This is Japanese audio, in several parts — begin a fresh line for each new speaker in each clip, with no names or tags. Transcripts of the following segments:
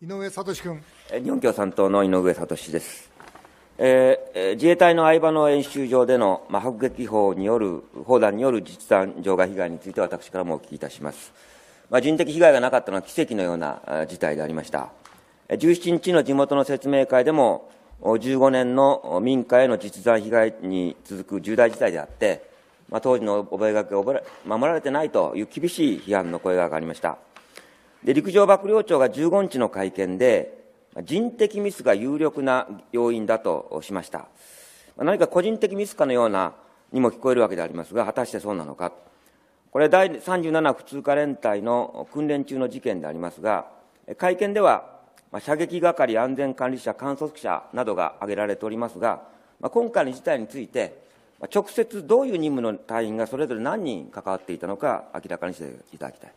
井上聡君。
日本共産党の井上聡です。えー、自衛隊の相場の演習場での、まあ、迫撃砲による、砲弾による実弾場外被害について私からもお聞きいたします。まあ、人的被害がなかったのは奇跡のような事態でありました。17日の地元の説明会でも、15年の民家への実弾被害に続く重大事態であって、まあ、当時の覚書が守られてないという厳しい批判の声が上がりました。で陸上幕僚長が15日の会見で、人的ミスが有力な要因だとしました。何か個人的ミスかのようなにも聞こえるわけでありますが、果たしてそうなのか。これ、第37普通科連隊の訓練中の事件でありますが、会見では、射撃係、安全管理者、観測者などが挙げられておりますが、今回の事態について、直接どういう任務の隊員がそれぞれ何人関わって
いたのか、明らかにしていただきたい。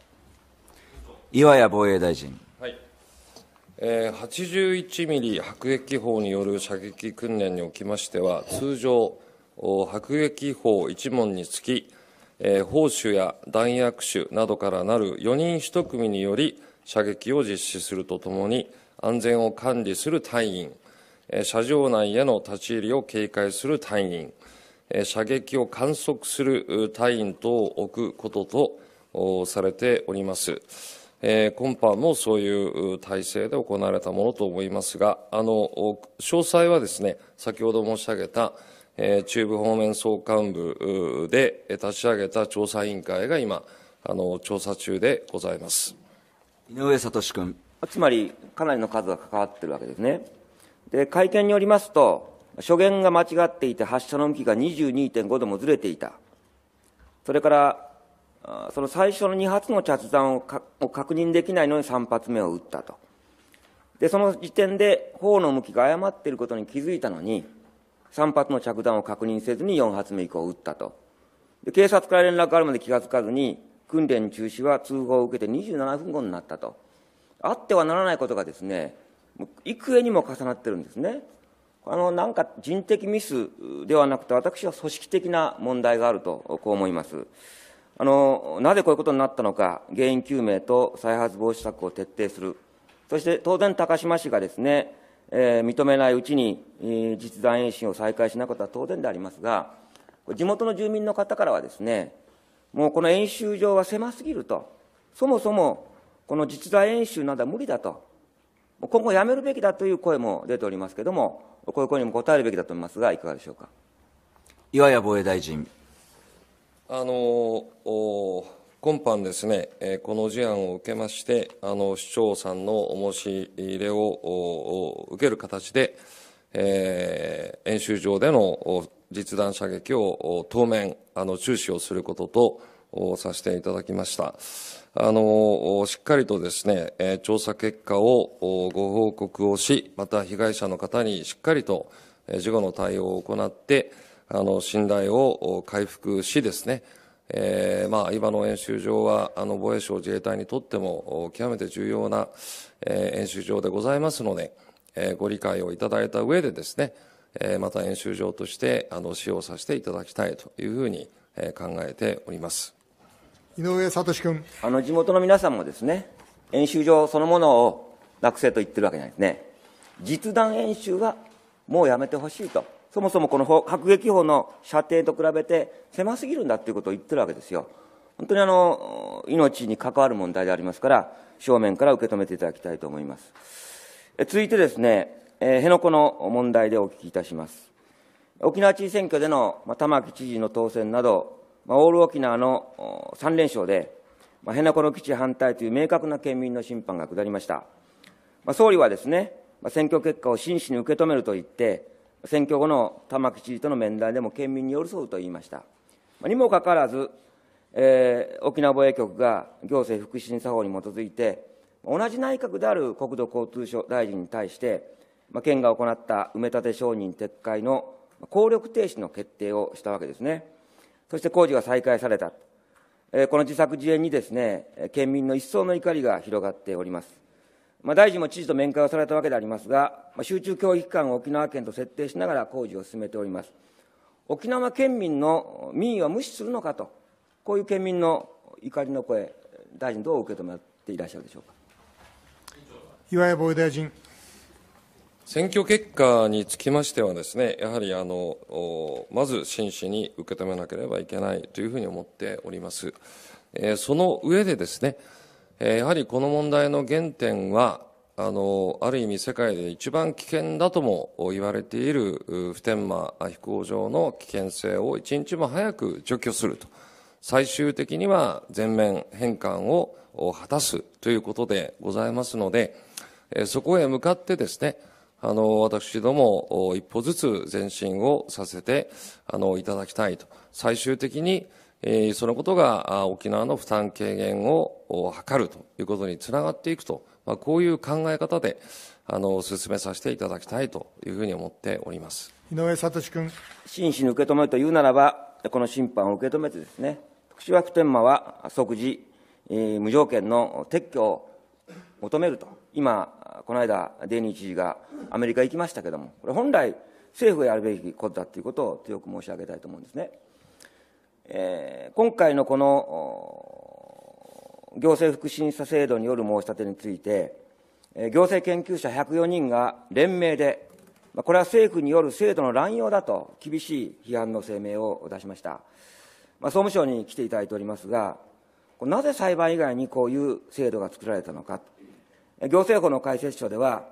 岩屋防衛大臣。はいえー、81ミリ迫撃砲による射撃訓練におきましては、通常、迫撃砲1門につき、えー、砲手や弾薬手などからなる4人1組により射撃を実施するとともに、安全を管理する隊員、えー、車上内への立ち入りを警戒する隊員、えー、射撃を観測する隊員等を置くこととされております。えー、今般もそういう体制で行われたものと思いますが、あの、詳細はですね、先ほど申し上げた、えー、中部方面総監部で立ち上げた調査委員会が今、あの、調査中でございます。井上聡君。つま
り、かなりの数が関わってるわけですね。で、会見によりますと、所言が間違っていて、発射の向きが22.5度もずれていた。それから、その最初の2発の着弾を確認できないのに3発目を撃ったと。で、その時点で砲の向きが誤っていることに気づいたのに、3発の着弾を確認せずに4発目以降撃ったと。で、警察から連絡があるまで気がつかずに、訓練中止は通報を受けて27分後になったと。あってはならないことがですね、幾重にも重なってるんですね。あの、なんか人的ミスではなくて、私は組織的な問題があると、こう思います。あのなぜこういうことになったのか、原因究明と再発防止策を徹底する、そして当然、高島氏がですね、えー、認めないうちに、えー、実弾演習を再開しなかったことは当然でありますが、地元の住民の方からはですね、もうこの演習場は狭すぎると、そもそもこの実弾演習などは無理だと、今後やめるべきだという声も出ておりますけれども、こういう声にも応えるべきだと思いますが、いかがでしょうか。岩屋防衛大臣
あの今般ですね、この事案を受けまして、あの市長さんのお申し入れを受ける形で、えー、演習場での実弾射撃を当面あの注視をすることとさせていただきました。あのしっかりとですね、調査結果をご報告をし、また被害者の方にしっかりと事後の対応を行って、あの、信頼を回復しですね、えー、まあ、今の演習場は、あの、防衛省自衛隊にとっても、極めて重要な、えー、演習場でございますので、えー、ご理解をいただいた上でですね、えー、また演習場として、あの、使用させていただきたいというふうに、えー、考えております。
井上聡君。
あの、地元の皆さんもですね、演習場そのものを
なくせと言ってるわけじゃないですね。実弾演習はもうやめてほしいと。そもそもこの迫撃砲の射程と比べて狭すぎるんだということを言ってるわけですよ。本当にあの命に関わる問題でありますから、正面から受け止めていただきたいと思います。え続いてですね、え辺野古の問題でお聞きいたします。沖縄知事選挙での、まあ、玉城知事の当選など、まあ、オール沖縄の3連勝で、まあ、辺野古の基地反対という明確な県民の審判が下りました。まあ、総理はですね、まあ、選挙結果を真摯に受け止めると言って、選挙後の玉城知事との面談でも県民に寄り添うと言いました。にもかかわらず、えー、沖縄防衛局が行政福祉審査法に基づいて、同じ内閣である国土交通省大臣に対して、まあ、県が行った埋め立て承認撤回の効力停止の決定をしたわけですね。そして工事が再開された。えー、この自作自演にですね、県民の一層の怒りが広がっております。まあ、大臣も知事と面会をされたわけでありますが、まあ、集中教育機関を沖縄県と設定しながら工事を進めております。沖縄県民の民意は無視するのかと、こういう県民の怒りの声、大臣、どう受け止め
ていらっしゃるでしょうか。
岩屋防衛大臣。
選挙結果につきましてはですね、やはりあのまず真摯に受け止めなければいけないというふうに思っております。えー、その上でですね、えー、やはりこの問題の原点は、あの、ある意味世界で一番危険だとも言われている普天間飛行場の危険性を一日も早く除去すると。最終的には全面返還を果たすということでございますので、そこへ向かってですね、あの、私ども、一歩ずつ前進をさせて、あの、いただきたいと。最終的に、えそのことが沖縄の負担軽減を図るということにつながっていくと、まあ、こういう考え方であの進めさせていただきたいというふうに思っております
井上聡
君。真摯に受け止めるというならば、この審判を受け止めてですね、福島普天間は即時、えー、無条件の撤去を求めると、今、この間、デニー知事がアメリカ行きましたけれども、これ、本来、政府がやるべきことだということを強く申し上げたいと思うんですね。えー、今回のこの行政福祉審査制度による申し立てについて、えー、行政研究者104人が連名で、まあ、これは政府による制度の乱用だと厳しい批判の声明を出しました。まあ、総務省に来ていただいておりますが、なぜ裁判以外にこういう制度が作られたのか、行政法の解説書では、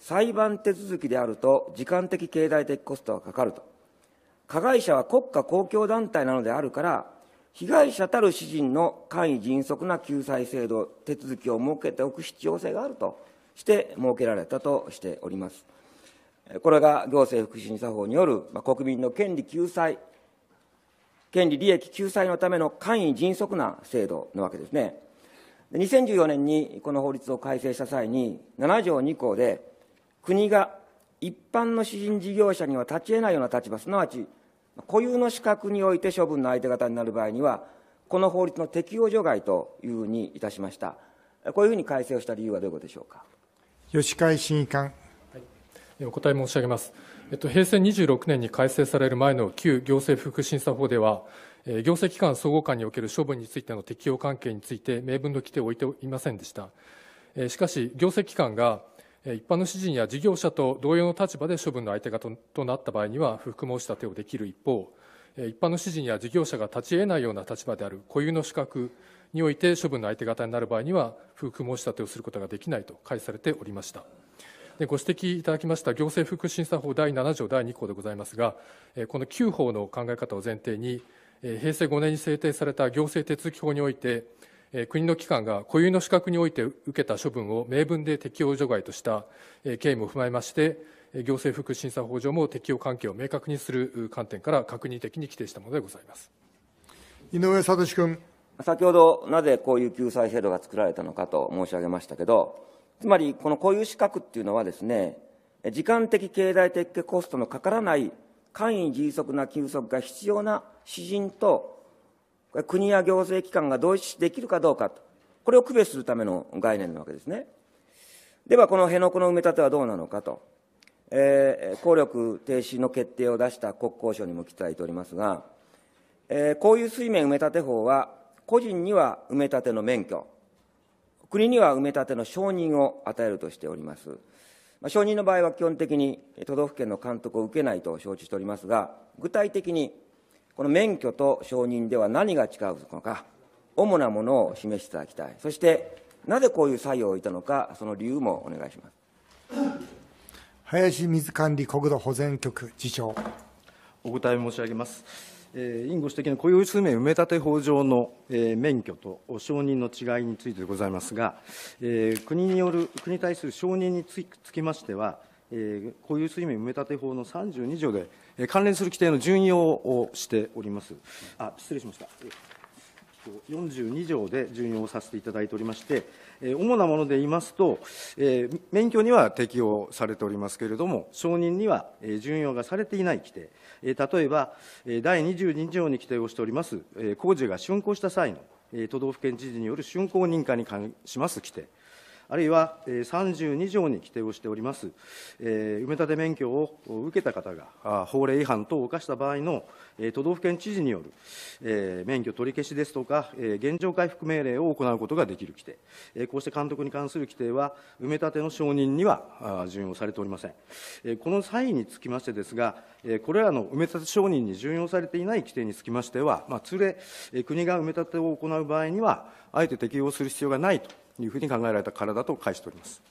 裁判手続きであると時間的経済的コストがかかると。加害者は国家公共団体なのであるから、被害者たる私人の簡易迅速な救済制度、手続きを設けておく必要性があるとして設けられたとしております。これが行政福祉審査法による、まあ、国民の権利救済、権利利益救済のための簡易迅速な制度なわけですね。2014年にこの法律を改正した際に、7条2項で、国が一般の私人事業者には立ち得ないような立場、すなわち固有の資格において処分の相手方になる場合には、この法律の適用除外というふうにいたしました。こういうふうに改正をした理由はどういうことでしょうか。
吉会審議官。
お答え申し上げます。えっと、平成26年に改正される前の旧行政不服審査法では、えー、行政機関総合間における処分についての適用関係について明文の規定を置いていませんでした。えー、しかし、行政機関が一般の示にや事業者と同様の立場で処分の相手方となった場合には不服申し立てをできる一方一般の示にや事業者が立ち得ないような立場である固有の資格において処分の相手方になる場合には不服申し立てをすることができないと解されておりましたでご指摘いただきました行政不服審査法第7条第2項でございますがこの9法の考え方を前提に平成5年に制定された行政手続法において国の機関が固有の資格において受けた処分を明文で適用除外とした経緯も踏まえまして、行政福祉審査法上も適用関係を明確にする観点から確認的に規定したものでございます
井上聡君。先ほど、なぜこういう救済制度が作られたのかと申し上げましたけど、つまり、この固有資格っていうのはですね、時間的経済的コストのかからない簡易迅速な休息が必要な詩人と国や行政機関が同一できるかどうかと、これを区別するための概念なわけですね。では、この辺野古の埋め立てはどうなのかと、えー、効力停止の決定を出した国交省にも期待しておりますが、えー、こういう水面埋め立て法は、個人には埋め立ての免許、国には埋め立ての承認を与えるとしております。まあ、承認の場合は基本的に都道府県の監督を受けないと承知しておりますが、具体的にこの免許と承認では何が違うのか、主なものを示していただきたい。そして、なぜこういう作用を置いたのか、その理由もお願いします。
林水管理国土保全局次長。
お答え申し上げます。えー、委員ご指摘の雇用数名埋め立て法上の、えー、免許と承認の違いについてでございますが、えー、国による、国に対する承認につきましては、え固有水面埋め立て法の32条で、え関連する規定の順用をしております。あ失礼しました。42条で順用させていただいておりまして、え主なもので言いますと、え免許には適用されておりますけれども、承認には、え順用がされていない規定、え例えば、え第22条に規定をしております、え工事が竣工した際の、え都道府県知事による竣工認可に関します規定、あるいは32条に規定をしております、埋め立て免許を受けた方が法令違反等を犯した場合の都道府県知事による免許取り消しですとか、現状回復命令を行うことができる規定、こうして監督に関する規定は、埋め立ての承認には準用されておりません。この際につきましてですが、これらの埋め立て承認に準用されていない規定につきましては、まあ、通例、国が埋め立てを行う場合には、あえて適用する必要がないというふうに考えられたからだと返しております。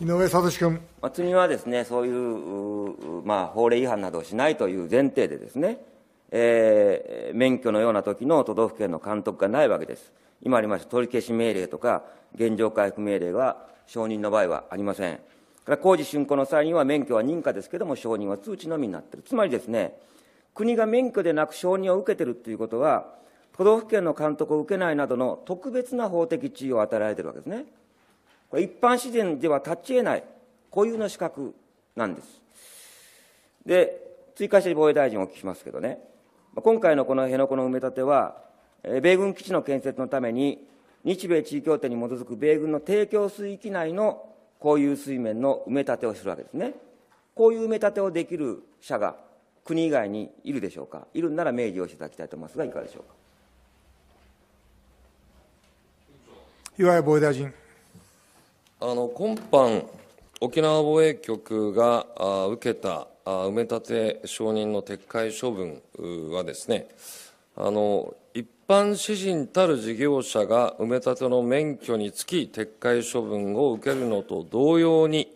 井上聡君、
まあ、はですねそういうまあ、法令違反などをしないという前提でですね、えー、免許のような時の都道府県の監督がないわけです。今ありました取り消し命令とか原状回復命令は承認の場合はありません。から工事竣工の際には免許は認可ですけども承認は通知のみになっている。つまりですね、国が免許でなく承認を受けてるっていうことは、都道府県の監督を受けないなどの特別な法的地位を与えられているわけですね。これ一般自然では立ち得ない固有の資格なんです。で、追加して防衛大臣をお聞きしますけどね、今回のこの辺野古の埋め立ては、米軍基地の建設のために、日米地位協定に基づく米軍の提供水域内の固有水面の埋め立てをするわけですね。こういう埋め立てをできる社が国以外にいるでしょうか。いるんなら明示をしていただきたいと思いますが、いかがでしょうか。
岩井防衛大臣。
あの今
般、沖縄防衛局があ受けたあ埋め立て承認の撤回処分はですね、あの一般市人たる事業者が埋め立ての免許につき撤回処分を受けるのと同様に、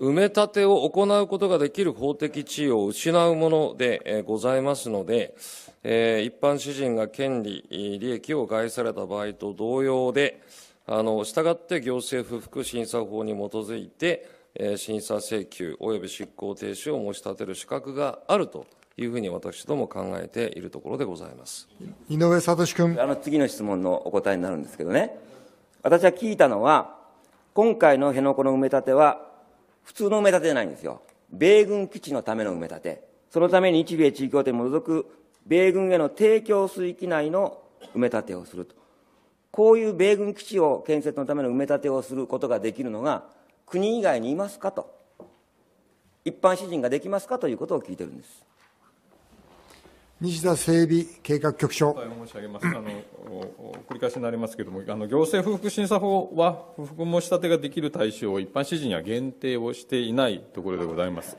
埋め立てを行うことができる法的地位を失うものでございますので、え一般主人が権利、利益を害された場合と同様で、あの、従って行政不服審査法に基づいて、え審査請求及び執行停止を申し立てる資格があるというふうに私ども考えているところでございます。
井上聡君。
あの、次の質問のお答えになるんですけどね。私は聞いたのは、今回の辺野古の埋め立ては、普通の埋め立てじゃないんですよ。米軍基地のための埋め立て。そのために日米地位協定に基づく米軍への提供水域内の埋め立てをすると。こういう米軍基地を建設のための埋め立てをすることができるのが国以外にいますかと。一般市人ができますかということを聞いてるんです。
西田整備計画局長。
申し上げますあの繰り返しになりますけれども、あの行政不服審査法は、不服申し立てができる対象を一般指示には限定をしていないところでございます。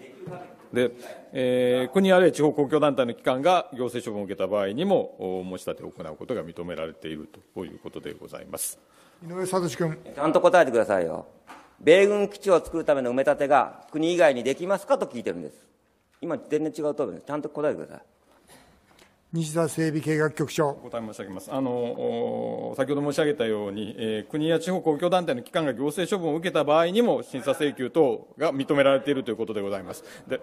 でえー、国あるいは地方公共団体の機関が行政処分を受けた場合にも、申し立てを行うことが認められているということでございます
井上聡君。
ちゃんと答えてくださいよ、米
軍基地を作るための埋め立てが国以外にできますかと聞いてるんです、今、全然違う答弁で
す、ちゃんと答えてください。
西田整備計画局長。お
答え申し上げます。あ
の、
先ほど申し上げたように、えー、国や地方公共団体の機関が行政処分を受けた場合にも、審査請求等が認められているということでございます。で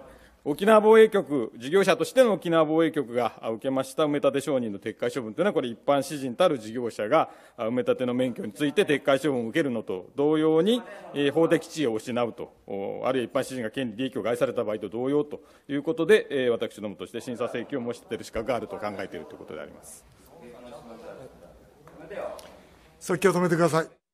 沖縄防衛局、事業者としての沖縄防衛局が受けました埋め立て承認の撤回処分というのは、これ一般市人たる事業者が埋め立ての免許について撤回処分を受けるのと同様に、法的地位を失うと、あるいは一般市人が権利、利益を害された場合と同様ということで、私どもとして審査請求を申し立てる資格があると考えているということであります。
先を止めてください。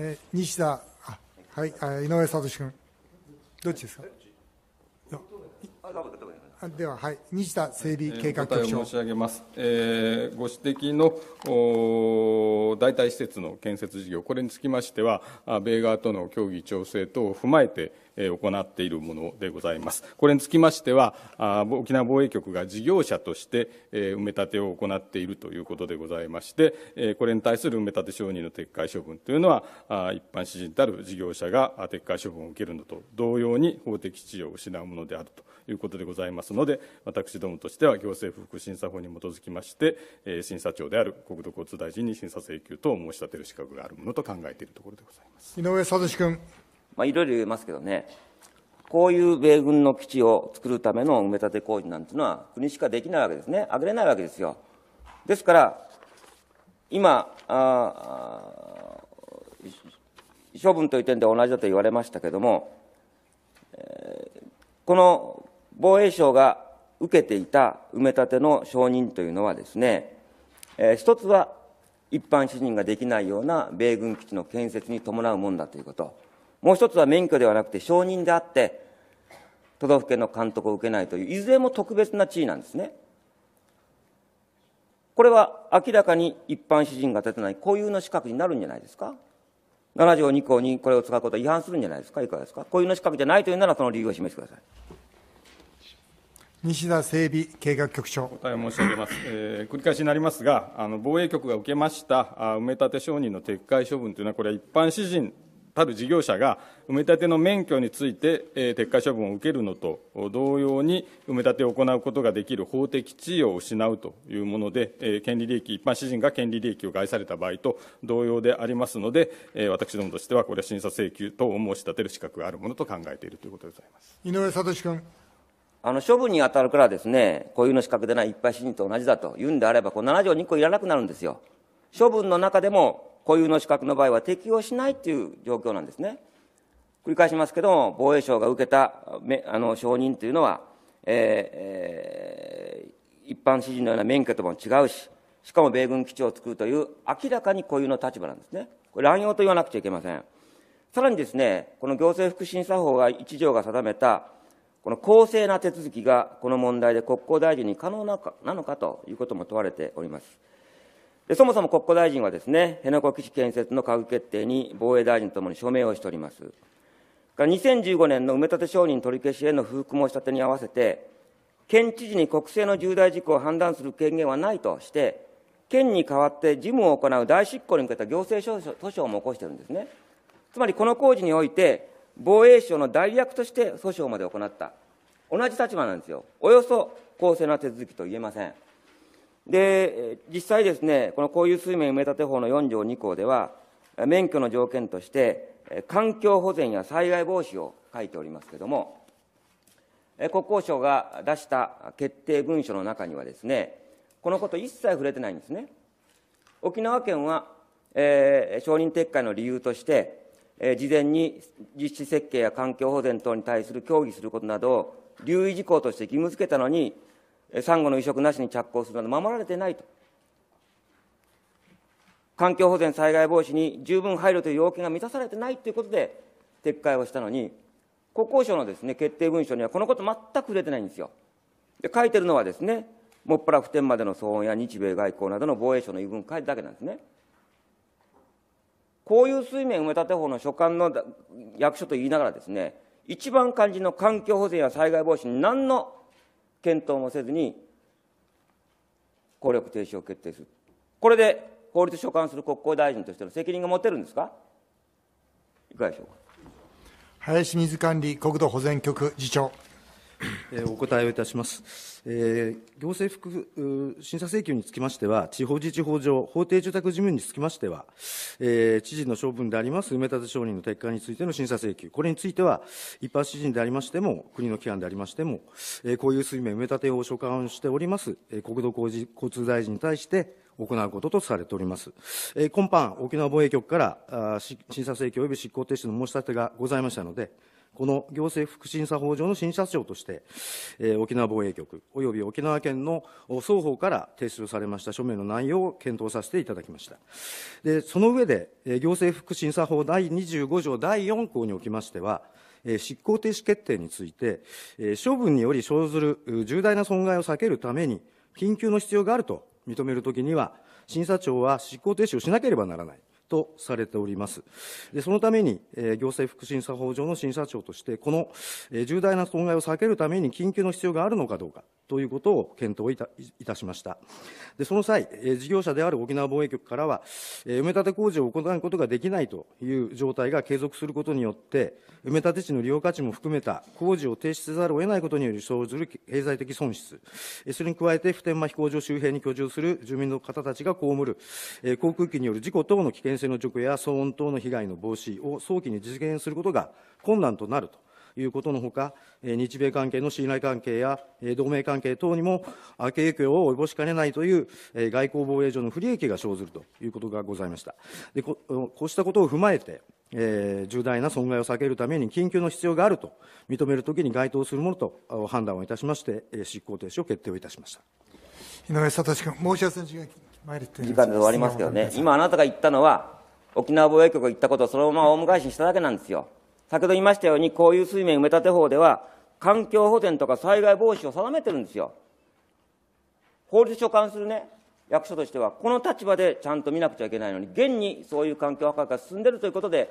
えー、西田、あはい、井上聡君、どっちですか。では、はい、西田整備計画局長。申し
上げます、えー、ご指摘のお代替施設の建設事業、これにつきましては、米側との協議、調整等を踏まえて、行っているものでございます。これにつきましては、沖縄防衛局が事業者として埋め立てを行っているということでございまして、これに対する埋め立て承認の撤回処分というのは、一般指人たる事業者が撤回処分を受けるのと同様に法的地位を失うものであるということでございますので、私どもとしては行政不服審査法に基づきまして、審査長である国土交通大臣に審査請求等を申し立てる資格があるものと考えているところでござい
ます。井上聡君。
まあ、いろいろ言えますけどね、こうい
う米軍の基地を作るための埋め立て工事なんていうのは、国しかできないわけですね、あげれないわけですよ。ですから、今、あ処分という点で同じだと言われましたけれども、えこの防衛省が受けていた埋め立ての承認というのはですね、え一つは一般市民ができないような米軍基地の建設に伴うものだということ。もう一つは免許ではなくて承認であって都道府県の監督を受けないといういずれも特別な地位なんですねこれは明らかに一般指人が立てない固有の資格になるんじゃないですか7条2項にこれを使うことは違反するんじゃないですかいかがですか固有の資格じゃないというならその理由を示
してください
西田整備計画局長答
え申し上げます、えー、繰り返しになりますがあの防衛局が受けましたあ埋め立て承認の撤回処分というのはこれは一般指人たる事業者が埋め立ての免許について、えー、撤回処分を受けるのと同様に埋め立てを行うことができる法的地位を失うというもので、えー、権利利益一般市人が権利利益を害された場合と同様でありますので、えー、私どもとしてはこれは審査請求等を申し立てる資格があるものと考えているということでございま
す井上聡君。
あの処分に当たるからですね、固有の資格でない一般市人と同じだというんであれば、この7条2個いらなくなるんですよ。処分の中でも固有の資格の場合は適用しないという状況なんですね。繰り返しますけども、防衛省が受けたあの承認というのは、えー、一般指示のような免許とも違うし、しかも米軍基地を作るという明らかに固有の立場なんですね。これ乱用と言わなくちゃいけません。さらにですね、この行政福祉審査法が1条が定めた、この公正な手続きがこの問題で国交大臣に可能なのかということも問われております。でそもそも国交大臣はですね、辺野古基地建設の閣議決定に防衛大臣ともに署名をしております。から2015年の埋め立て承認取り消しへの不服申し立てに合わせて、県知事に国政の重大事項を判断する権限はないとして、県に代わって事務を行う大執行に向けた行政訴訟も起こしているんですね。つまりこの工事において、防衛省の代理役として訴訟まで行った。同じ立場なんですよ。およそ公正な手続きと言えません。で、実際ですね、この公有水面埋め立て法の4条2項では、免許の条件として、環境保全や災害防止を書いておりますけれども、国交省が出した決定文書の中にはですね、このこと一切触れてないんですね。沖縄県は、えー、承認撤回の理由として、えー、事前に実施設計や環境保全等に対する協議することなどを留意事項として義務付けたのに、サンゴの移植なしに着工するなど守られてないと。環境保全災害防止に十分配慮という要件が満たされてないということで撤回をしたのに、国交省のですね、決定文書にはこのこと全く触れてないんですよ。で、書いてるのはですね、もっぱら普天までの騒音や日米外交などの防衛省の言い分書いてだけなんですね。こういう水面埋め立て法の所管の役所と言いながらですね、一番肝心の環境保全や災害防止に何の検討もせずに、効力停止を決定する。これで法律所管する国交大臣としての責任が持てるんですか
いかがでしょうか。
林水管理国土保全局次
長。お答えをいたします。えー、行政復審査請求につきましては、地方自治法上、法定住宅事務につきましては、えー、知事の処分であります埋め立て承認の撤回についての審査請求、これについては、一般知人でありましても、国の規範でありましても、えー、こういう水面埋め立てを所管しております、えー、国土交通大臣に対して、行うこととされております。えー、今般、沖縄防衛局からあ審査請求及び執行停止の申し立てがございましたので、この行政副審査法上の審査庁として、えー、沖縄防衛局及び沖縄県の双方から提出されました署名の内容を検討させていただきました。でその上で、えー、行政副審査法第25条第4項におきましては、えー、執行停止決定について、えー、処分により生ずる重大な損害を避けるために、緊急の必要があると認めるときには、審査庁は執行停止をしなければならない。とされております。でそのために、えー、行政福祉審査法上の審査庁として、この、えー、重大な損害を避けるために緊急の必要があるのかどうかということを検討いたいたしました。でその際、えー、事業者である沖縄防衛局からは、えー、埋め立て工事を行うことができないという状態が継続することによって、埋め立て地の利用価値も含めた工事を停止せざるを得ないことにより生じる経済的損失、えー、それに加えて普天間飛行場周辺に居住する住民の方たちが被る、えー、航空機による事故等の危険先の除去や騒音等の被害の防止を早期に実現することが困難となるということのほか、日米関係の信頼関係や同盟関係等にも悪影響を及ぼしかねないという外交防衛上の不利益が生ずるということがございました。でここうしたことを踏まえて、えー、重大な損害を避けるために緊急の必要があると認めるときに該当するものと判断をいたしまして、執行停止を決定をいたしました。
井上聡君、申し合わせの時間時間で終わりますけどね、今あなたが言ったのは、沖縄防衛局が言ったことをそのままオウム返しにしただけなんですよ。先ほど言いましたように、こういう水面埋め立て法では、環境保全とか災害防止を定めてるんですよ。法律所管するね、役所としては、この立場でちゃんと見なくちゃいけないのに、現にそういう環境破壊が進んでるということで、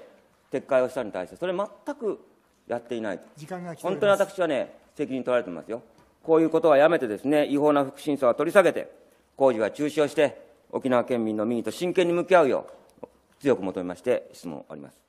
撤回をしたに対して、それ全くやっていない時間が本当に私はね、責任取られてますよ。こういうことはやめてですね、違法な福祉審査は取り下げて、工事は中止をして、沖縄県民の民意と真剣に向き合うよう強く求めまして質問を終わります。